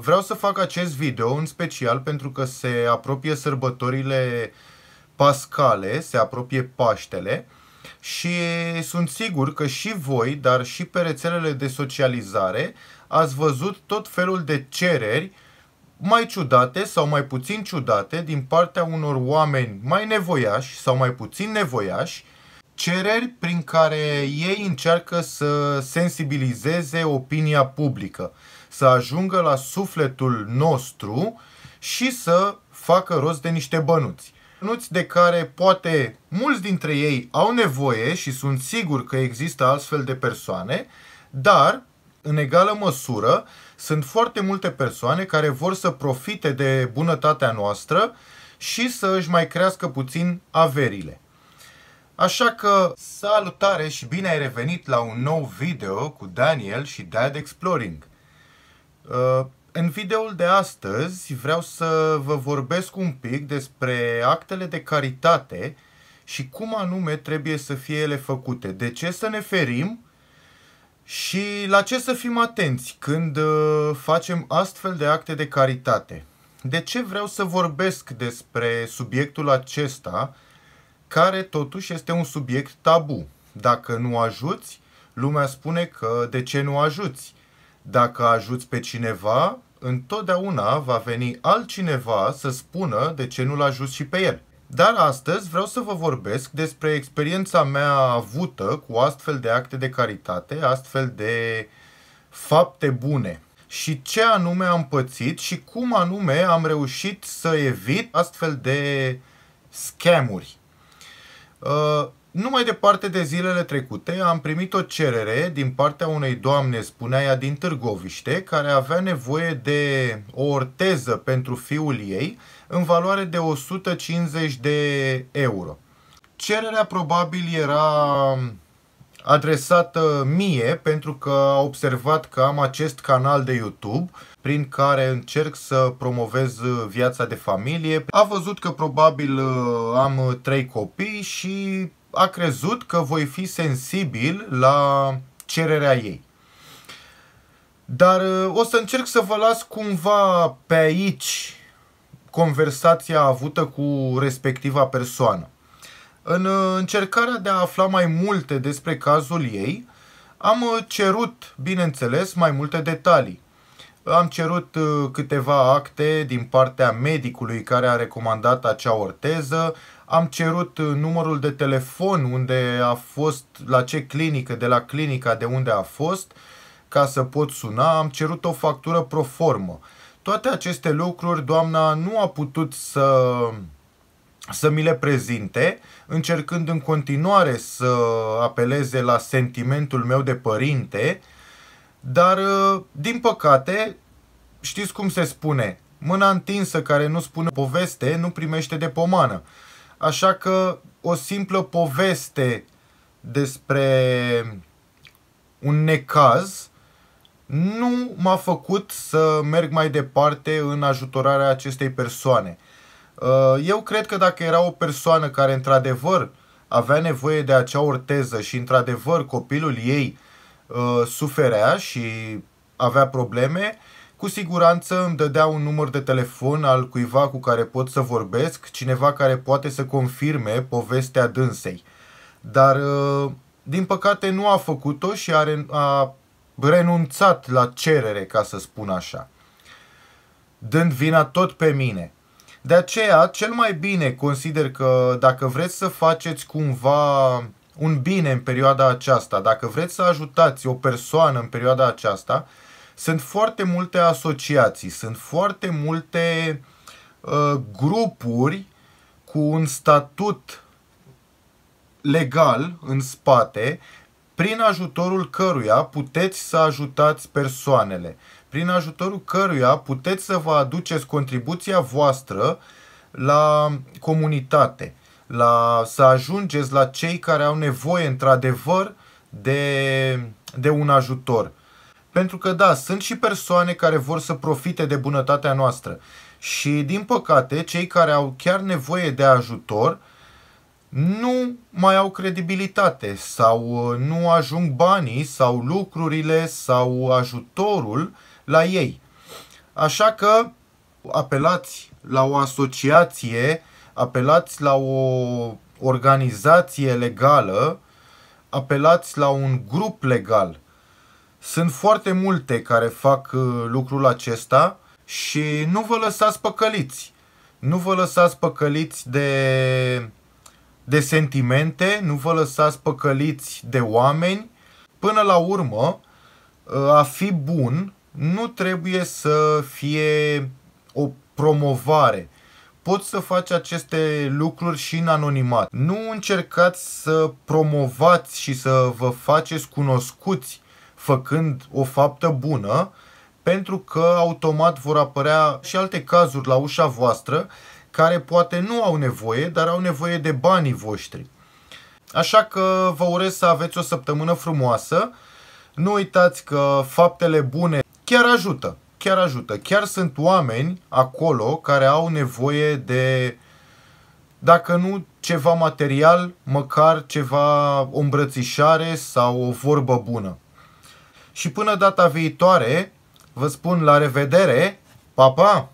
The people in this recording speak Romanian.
Vreau să fac acest video în special pentru că se apropie sărbătorile pascale, se apropie Paștele și sunt sigur că și voi, dar și pe rețelele de socializare, ați văzut tot felul de cereri mai ciudate sau mai puțin ciudate din partea unor oameni mai nevoiași sau mai puțin nevoiași, cereri prin care ei încearcă să sensibilizeze opinia publică să ajungă la sufletul nostru și să facă rost de niște bănuți. Bănuți de care poate mulți dintre ei au nevoie și sunt sigur că există astfel de persoane, dar în egală măsură sunt foarte multe persoane care vor să profite de bunătatea noastră și să își mai crească puțin averile. Așa că salutare și bine ai revenit la un nou video cu Daniel și Dad Exploring. Uh, în videoul de astăzi vreau să vă vorbesc un pic despre actele de caritate și cum anume trebuie să fie ele făcute, de ce să ne ferim și la ce să fim atenți când uh, facem astfel de acte de caritate. De ce vreau să vorbesc despre subiectul acesta, care totuși este un subiect tabu? Dacă nu ajuți, lumea spune că de ce nu ajuți? Dacă ajuți pe cineva, întotdeauna va veni altcineva să spună de ce nu-l ajut și pe el. Dar astăzi vreau să vă vorbesc despre experiența mea avută cu astfel de acte de caritate, astfel de fapte bune și ce anume am pățit și cum anume am reușit să evit astfel de scamuri. Uh, nu mai departe de zilele trecute am primit o cerere din partea unei doamne, spunea ea, din Târgoviște, care avea nevoie de o orteză pentru fiul ei în valoare de 150 de euro. Cererea probabil era adresată mie pentru că a observat că am acest canal de YouTube prin care încerc să promovez viața de familie. A văzut că probabil uh, am trei copii și a crezut că voi fi sensibil la cererea ei. Dar uh, o să încerc să vă las cumva pe aici conversația avută cu respectiva persoană. În uh, încercarea de a afla mai multe despre cazul ei, am uh, cerut, bineînțeles, mai multe detalii. Am cerut uh, câteva acte din partea medicului care a recomandat acea orteză, am cerut numărul de telefon unde a fost, la ce clinică, de la clinica de unde a fost, ca să pot suna, am cerut o factură proformă. Toate aceste lucruri, doamna nu a putut să să mi le prezinte, încercând în continuare să apeleze la sentimentul meu de părinte, dar, uh, din păcate, știți cum se spune, mâna întinsă care nu spune poveste nu primește de pomană. Așa că o simplă poveste despre un necaz nu m-a făcut să merg mai departe în ajutorarea acestei persoane. Uh, eu cred că dacă era o persoană care într-adevăr avea nevoie de acea orteză și într-adevăr copilul ei uh, suferea și avea probleme, cu siguranță îmi dădea un număr de telefon al cuiva cu care pot să vorbesc, cineva care poate să confirme povestea dânsei. Dar, uh, din păcate, nu a făcut-o și a, a renunțat la cerere, ca să spun așa, dând vina tot pe mine. De aceea, cel mai bine consider că dacă vreți să faceți cumva un bine în perioada aceasta, dacă vreți să ajutați o persoană în perioada aceasta, sunt foarte multe asociații, sunt foarte multe uh, grupuri cu un statut legal în spate, prin ajutorul căruia puteți să ajutați persoanele prin ajutorul căruia puteți să vă aduceți contribuția voastră la comunitate, la, să ajungeți la cei care au nevoie într-adevăr de, de un ajutor. Pentru că da, sunt și persoane care vor să profite de bunătatea noastră. Și din păcate, cei care au chiar nevoie de ajutor nu mai au credibilitate sau uh, nu ajung banii sau lucrurile sau ajutorul la ei. Așa că apelați la o asociație, apelați la o organizație legală, apelați la un grup legal. Sunt foarte multe care fac uh, lucrul acesta și nu vă lăsați păcăliți. Nu vă lăsați păcăliți de, de sentimente, nu vă lăsați păcăliți de oameni. Până la urmă, uh, a fi bun nu trebuie să fie o promovare. Poți să faci aceste lucruri și în anonimat. Nu încercați să promovați și să vă faceți cunoscuți făcând o faptă bună, pentru că automat vor apărea și alte cazuri la ușa voastră care poate nu au nevoie, dar au nevoie de banii voștri. Așa că vă urez să aveți o săptămână frumoasă. Nu uitați că faptele bune chiar ajută. Chiar ajută. Chiar sunt oameni acolo care au nevoie de, dacă nu ceva material, măcar ceva o îmbrățișare sau o vorbă bună. Și până data viitoare, vă spun la revedere, pa, pa!